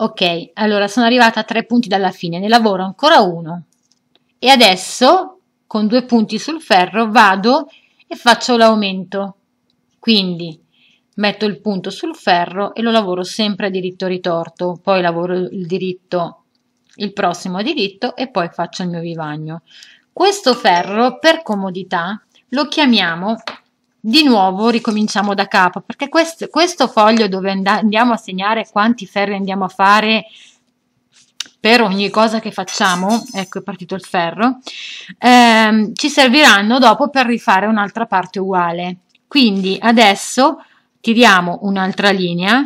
Ok, allora sono arrivata a tre punti dalla fine, ne lavoro ancora uno. E adesso, con due punti sul ferro, vado e faccio l'aumento. Quindi metto il punto sul ferro e lo lavoro sempre a diritto ritorto, poi lavoro il diritto, il prossimo diritto e poi faccio il mio vivagno. Questo ferro, per comodità, lo chiamiamo di nuovo ricominciamo da capo perché questo, questo foglio dove andiamo a segnare quanti ferri andiamo a fare per ogni cosa che facciamo, ecco è partito il ferro, ehm, ci serviranno dopo per rifare un'altra parte uguale. Quindi adesso tiriamo un'altra linea,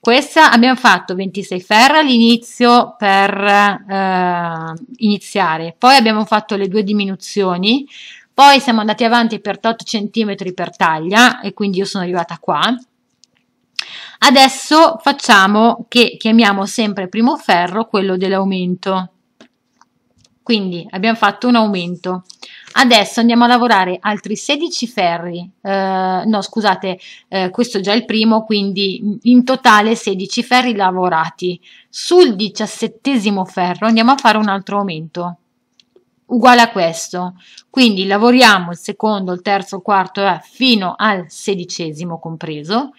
questa abbiamo fatto 26 ferri all'inizio per eh, iniziare, poi abbiamo fatto le due diminuzioni, poi siamo andati avanti per 8 cm per taglia e quindi io sono arrivata qua. Adesso facciamo che chiamiamo sempre primo ferro quello dell'aumento. Quindi abbiamo fatto un aumento. Adesso andiamo a lavorare altri 16 ferri, eh, no scusate, eh, questo è già il primo, quindi in totale 16 ferri lavorati. Sul diciassettesimo ferro andiamo a fare un altro aumento uguale a questo. Quindi lavoriamo il secondo, il terzo, il quarto e eh, fino al sedicesimo compreso.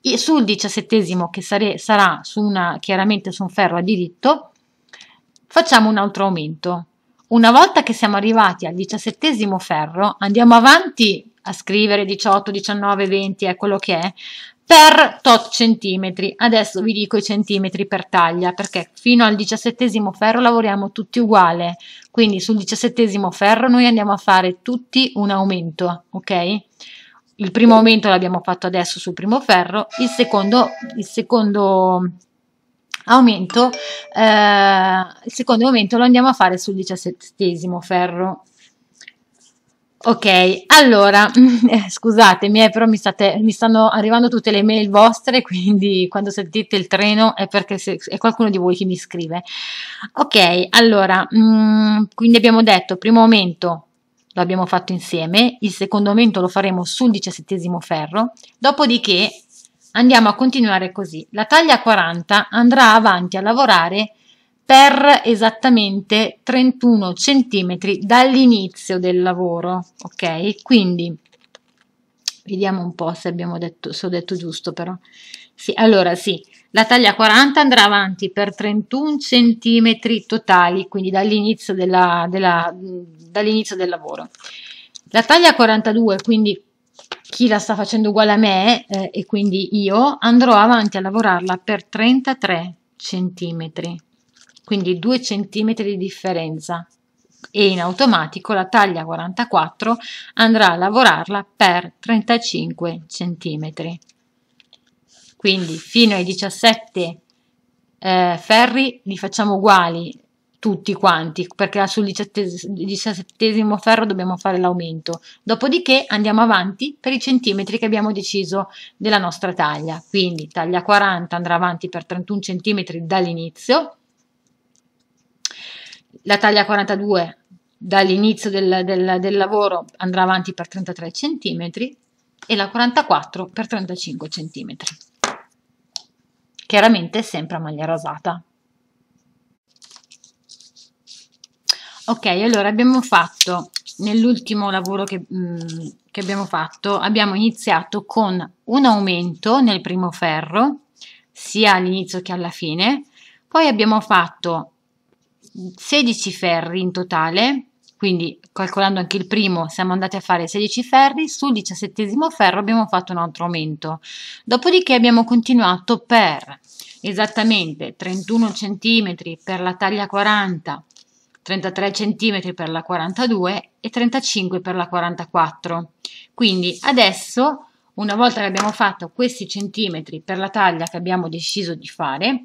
E sul diciassettesimo che sare, sarà su una, chiaramente su un ferro a diritto, facciamo un altro aumento. Una volta che siamo arrivati al diciassettesimo ferro, andiamo avanti a scrivere 18, 19, 20, è quello che è, per tot centimetri. Adesso vi dico i centimetri per taglia perché fino al diciassettesimo ferro lavoriamo tutti uguale, quindi sul diciassettesimo ferro noi andiamo a fare tutti un aumento, ok? Il primo aumento l'abbiamo fatto adesso sul primo ferro, il secondo, il secondo aumento, eh, il secondo aumento lo andiamo a fare sul diciassettesimo ferro. Ok, allora, eh, scusatemi, eh, però mi, state, mi, stanno arrivando tutte le mail vostre, quindi quando sentite il treno è perché se, è qualcuno di voi che mi scrive. Ok, allora, mh, mm, quindi abbiamo detto, primo aumento lo abbiamo fatto insieme, il secondo aumento lo faremo sul diciassettesimo ferro, dopodiché andiamo a continuare così. La taglia 40 andrà avanti a lavorare per esattamente 31 cm dall'inizio del lavoro, ok? Quindi vediamo un po' se abbiamo detto, se ho detto giusto però. Sì, allora sì, la taglia 40 andrà avanti per 31 cm totali, quindi dall'inizio della, della, dall'inizio del lavoro. La taglia 42, quindi chi la sta facendo uguale a me eh, e quindi io, andrò avanti a lavorarla per 33 centimetri quindi 2 cm di differenza e in automatico la taglia 44 andrà a lavorarla per 35 cm. Quindi fino ai 17 eh, ferri li facciamo uguali tutti quanti perché sul 17 ferro dobbiamo fare l'aumento dopodiché andiamo avanti per i centimetri che abbiamo deciso della nostra taglia quindi taglia 40 andrà avanti per 31 cm dall'inizio la taglia 42 dall'inizio del, del, del, lavoro andrà avanti per 33 cm e la 44 per 35 cm. Chiaramente sempre a maglia rasata. Ok, allora abbiamo fatto nell'ultimo lavoro che, mh, mm, che abbiamo fatto, abbiamo iniziato con un aumento nel primo ferro, sia all'inizio che alla fine, poi abbiamo fatto 16 ferri in totale, quindi calcolando anche il primo siamo andati a fare 16 ferri, sul diciassettesimo ferro abbiamo fatto un altro aumento, dopodiché abbiamo continuato per esattamente 31 cm per la taglia 40, 33 cm per la 42 e 35 per la 44. Quindi adesso, una volta che abbiamo fatto questi centimetri per la taglia che abbiamo deciso di fare,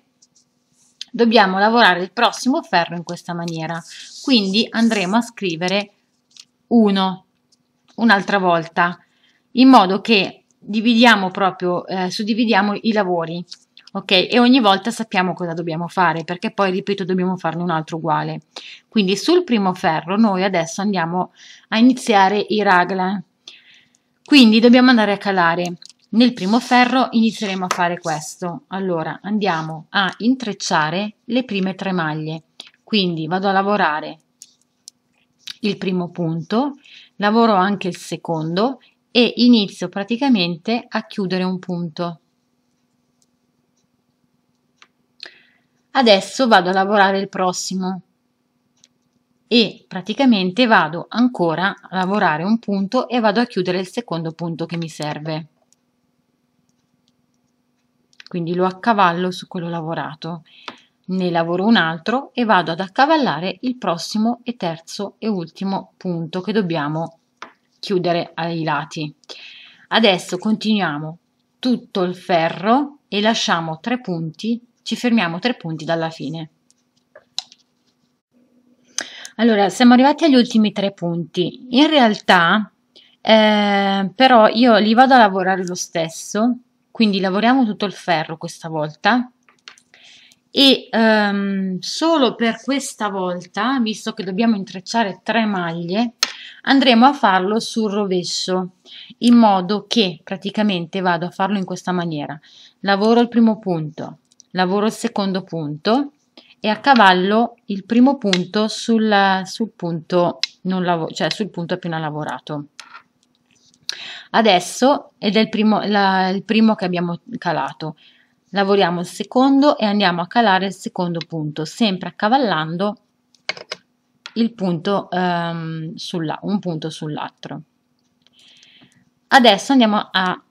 dobbiamo lavorare il prossimo ferro in questa maniera quindi andremo a scrivere 1 un'altra volta in modo che dividiamo proprio eh, suddividiamo i lavori ok e ogni volta sappiamo cosa dobbiamo fare perché poi ripeto dobbiamo farne un altro uguale quindi sul primo ferro noi adesso andiamo a iniziare i raglan quindi dobbiamo andare a calare nel primo ferro inizieremo a fare questo. Allora andiamo a intrecciare le prime tre maglie. Quindi vado a lavorare il primo punto, lavoro anche il secondo e inizio praticamente a chiudere un punto. Adesso vado a lavorare il prossimo e praticamente vado ancora a lavorare un punto e vado a chiudere il secondo punto che mi serve quindi lo accavallo su quello lavorato, ne lavoro un altro e vado ad accavallare il prossimo e terzo e ultimo punto che dobbiamo chiudere ai lati. Adesso continuiamo tutto il ferro e lasciamo tre punti, ci fermiamo tre punti dalla fine. Allora, siamo arrivati agli ultimi tre punti. In realtà, eh, però, io li vado a lavorare lo stesso quindi lavoriamo tutto il ferro questa volta e um, solo per questa volta visto che dobbiamo intrecciare tre maglie andremo a farlo sul rovescio in modo che praticamente vado a farlo in questa maniera lavoro il primo punto lavoro il secondo punto e a cavallo il primo punto sul, sul punto non lavoro cioè sul punto appena lavorato adesso ed è il primo, la, il primo che abbiamo calato. Lavoriamo il secondo e andiamo a calare il secondo punto, sempre accavallando il punto, um, ehm, sulla, un punto sull'altro. Adesso andiamo a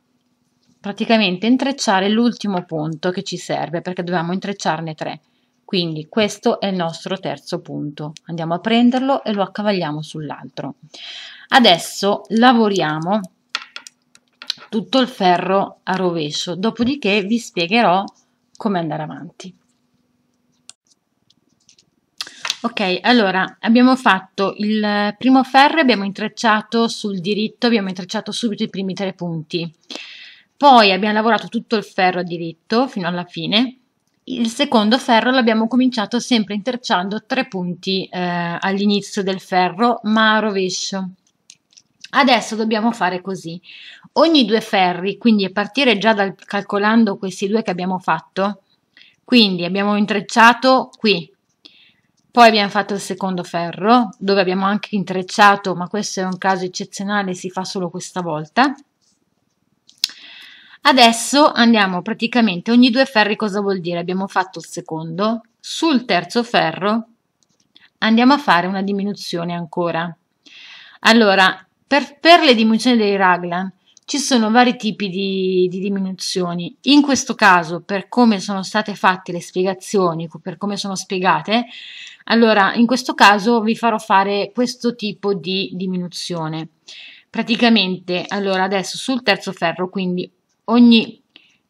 praticamente intrecciare l'ultimo punto che ci serve perché dobbiamo intrecciarne tre. Quindi questo è il nostro terzo punto. Andiamo a prenderlo e lo accavagliamo sull'altro. Adesso lavoriamo tutto il ferro a rovescio, dopodiché vi spiegherò come andare avanti. Ok, allora abbiamo fatto il primo ferro, abbiamo intrecciato sul diritto, abbiamo intrecciato subito i primi tre punti. Poi abbiamo lavorato tutto il ferro a diritto fino alla fine. Il secondo ferro l'abbiamo cominciato sempre intrecciando tre punti eh, all'inizio del ferro, ma a rovescio. Adesso dobbiamo fare così. Ogni due ferri, quindi a partire già dal calcolando questi due che abbiamo fatto, quindi abbiamo intrecciato qui, poi abbiamo fatto il secondo ferro, dove abbiamo anche intrecciato, ma questo è un caso eccezionale, si fa solo questa volta. Adesso andiamo praticamente, ogni due ferri cosa vuol dire? Abbiamo fatto il secondo, sul terzo ferro andiamo a fare una diminuzione ancora. Allora, per, per le diminuzioni dei raglan ci sono vari tipi di, di, diminuzioni. In questo caso, per come sono state fatte le spiegazioni, per come sono spiegate, allora in questo caso vi farò fare questo tipo di diminuzione. Praticamente, allora adesso sul terzo ferro, quindi ogni,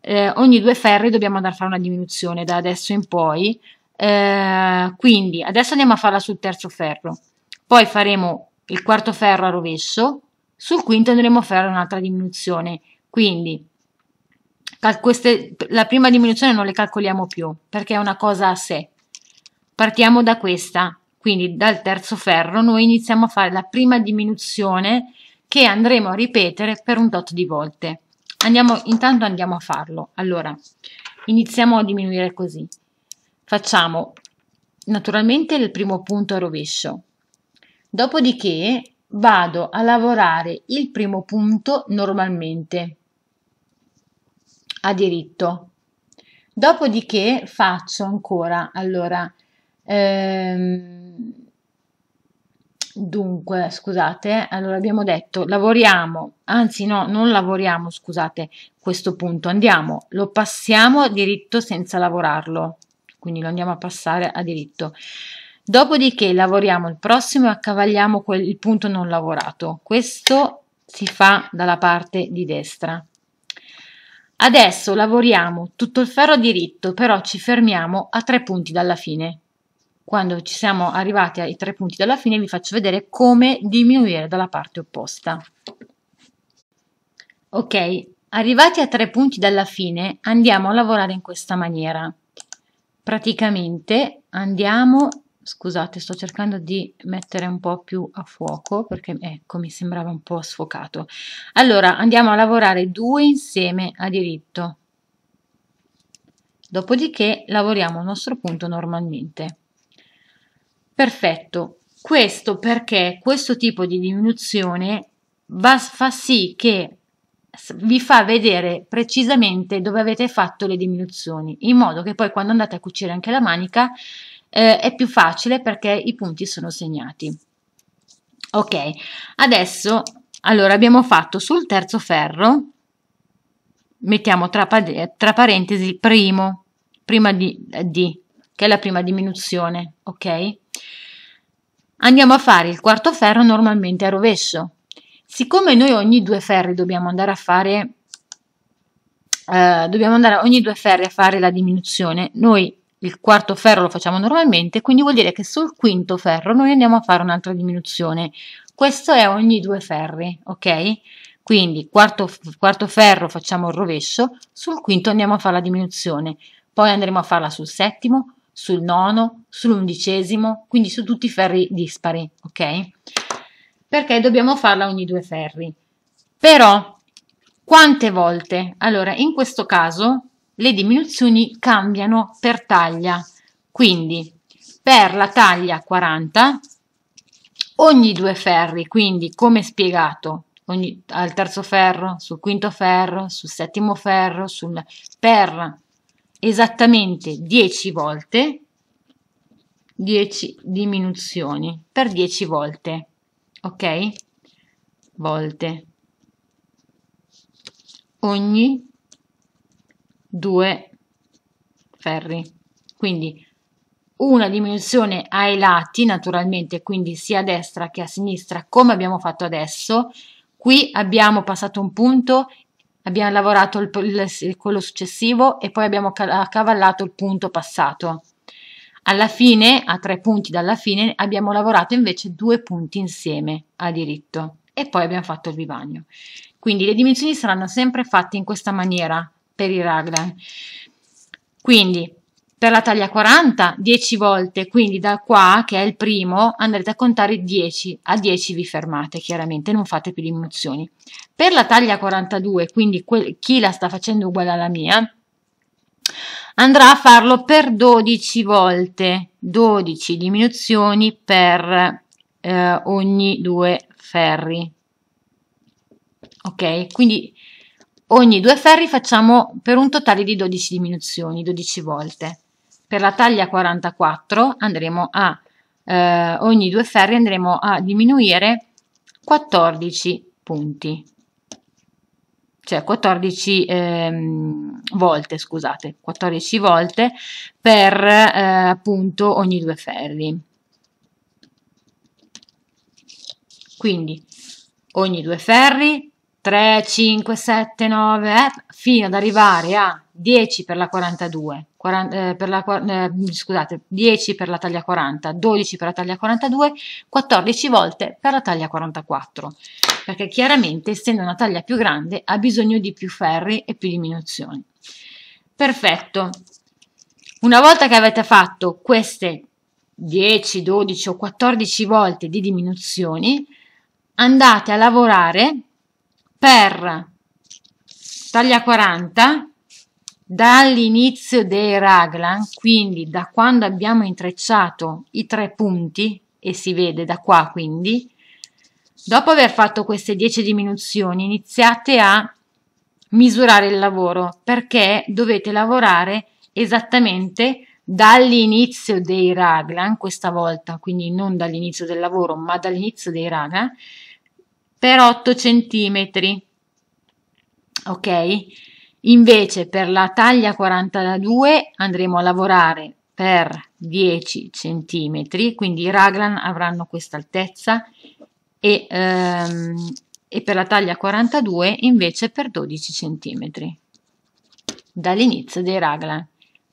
eh, ogni due ferri dobbiamo andare a fare una diminuzione da adesso in poi. Eh, quindi adesso andiamo a farla sul terzo ferro, poi faremo il quarto ferro a rovescio, sul quinto andremo a fare un'altra diminuzione. Quindi queste, la prima diminuzione non le calcoliamo più perché è una cosa a sé. Partiamo da questa, quindi dal terzo ferro noi iniziamo a fare la prima diminuzione che andremo a ripetere per un tot di volte. Andiamo, intanto andiamo a farlo. Allora, iniziamo a diminuire così. Facciamo naturalmente il primo punto a rovescio, Dopodiché vado a lavorare il primo punto normalmente a diritto. Dopodiché faccio ancora, allora, ehm, dunque, scusate, eh, allora abbiamo detto lavoriamo, anzi no, non lavoriamo, scusate, questo punto, andiamo, lo passiamo a diritto senza lavorarlo, quindi lo andiamo a passare a diritto. Dopodiché lavoriamo il prossimo e accavagliamo quel, il punto non lavorato. Questo si fa dalla parte di destra. Adesso lavoriamo tutto il ferro diritto, però ci fermiamo a tre punti dalla fine. Quando ci siamo arrivati ai tre punti dalla fine vi faccio vedere come diminuire dalla parte opposta. Ok, arrivati a tre punti dalla fine andiamo a lavorare in questa maniera. Praticamente andiamo scusate sto cercando di mettere un po' più a fuoco perché ecco mi sembrava un po' sfocato allora andiamo a lavorare due insieme a diritto dopodiché lavoriamo il nostro punto normalmente perfetto questo perché questo tipo di diminuzione va, fa sì che vi fa vedere precisamente dove avete fatto le diminuzioni in modo che poi quando andate a cucire anche la manica eh, è più facile perché i punti sono segnati. Ok, adesso allora abbiamo fatto sul terzo ferro, mettiamo tra, tra parentesi primo, prima di, eh, di, che è la prima diminuzione, ok? Andiamo a fare il quarto ferro normalmente a rovescio. Siccome noi ogni due ferri dobbiamo andare a fare, eh, dobbiamo andare ogni due ferri a fare la diminuzione, noi il quarto ferro lo facciamo normalmente, quindi vuol dire che sul quinto ferro noi andiamo a fare un'altra diminuzione. Questo è ogni due ferri, ok? Quindi quarto, quarto ferro facciamo il rovescio, sul quinto andiamo a fare la diminuzione, poi andremo a farla sul settimo, sul nono, sull'undicesimo, quindi su tutti i ferri dispari, ok? Perché dobbiamo farla ogni due ferri. Però, quante volte? Allora, in questo caso le diminuzioni cambiano per taglia. Quindi per la taglia 40 ogni due ferri, quindi come spiegato, ogni, al terzo ferro, sul quinto ferro, sul settimo ferro, sul, per esattamente 10 volte 10 diminuzioni per 10 volte, ok? Volte ogni due ferri quindi una dimensione ai lati naturalmente quindi sia a destra che a sinistra come abbiamo fatto adesso qui abbiamo passato un punto abbiamo lavorato il, il, quello successivo e poi abbiamo accavallato il punto passato alla fine a tre punti dalla fine abbiamo lavorato invece due punti insieme a diritto e poi abbiamo fatto il vivagno quindi le dimensioni saranno sempre fatte in questa maniera per i raglan. Quindi per la taglia 40 10 volte, quindi da qua che è il primo andrete a contare 10, a 10 vi fermate chiaramente, non fate più diminuzioni. Per la taglia 42, quindi chi la sta facendo uguale alla mia, andrà a farlo per 12 volte, 12 diminuzioni per eh, ogni due ferri. Ok, quindi Ogni due ferri facciamo per un totale di 12 diminuzioni, 12 volte. Per la taglia 44 andremo a, eh, ogni due ferri andremo a diminuire 14 punti, cioè 14 ehm, volte, scusate, 14 volte per eh, appunto ogni due ferri. Quindi ogni due ferri 3, 5, 7, 9, eh, fino ad arrivare a 10 per la 42, 40, eh, per la, eh, scusate, 10 per la taglia 40, 12 per la taglia 42, 14 volte per la taglia 44, perché chiaramente essendo una taglia più grande ha bisogno di più ferri e più diminuzioni. Perfetto. Una volta che avete fatto queste 10, 12 o 14 volte di diminuzioni, andate a lavorare per taglia 40 dall'inizio dei raglan, quindi da quando abbiamo intrecciato i tre punti, e si vede da qua quindi, dopo aver fatto queste 10 diminuzioni iniziate a misurare il lavoro perché dovete lavorare esattamente dall'inizio dei raglan, questa volta quindi non dall'inizio del lavoro ma dall'inizio dei raglan, per 8 cm. Ok? Invece per la taglia 42 andremo a lavorare per 10 cm, quindi i raglan avranno questa altezza e, ehm, e per la taglia 42 invece per 12 cm dall'inizio dei raglan.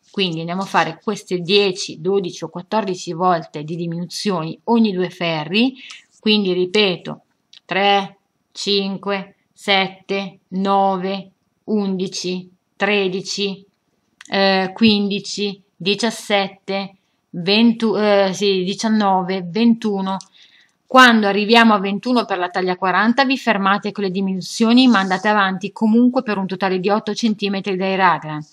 Quindi andiamo a fare queste 10, 12 o 14 volte di diminuzioni ogni due ferri, quindi ripeto 3, 5, 7, 9, 11, 13, eh, 15, 17, 20, eh, sì, 19, 21. Quando arriviamo a 21 per la taglia 40 vi fermate con le diminuzioni ma andate avanti comunque per un totale di 8 cm dai raglan.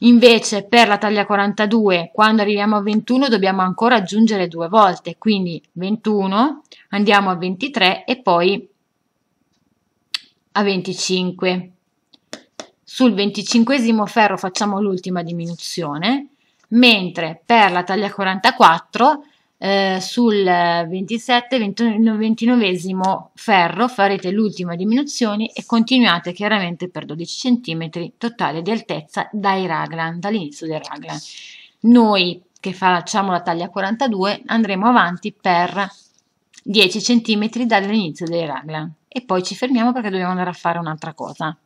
Invece per la taglia 42, quando arriviamo a 21, dobbiamo ancora aggiungere due volte, quindi 21, andiamo a 23 e poi a 25. Sul 25 ferro facciamo l'ultima diminuzione, mentre per la taglia 44 eh, sul 27 29, 29 ferro farete l'ultima diminuzione e continuate chiaramente per 12 cm totale di altezza dai raglan dall'inizio del raglan noi che facciamo la taglia 42 andremo avanti per 10 cm dall'inizio dei raglan e poi ci fermiamo perché dobbiamo andare a fare un'altra cosa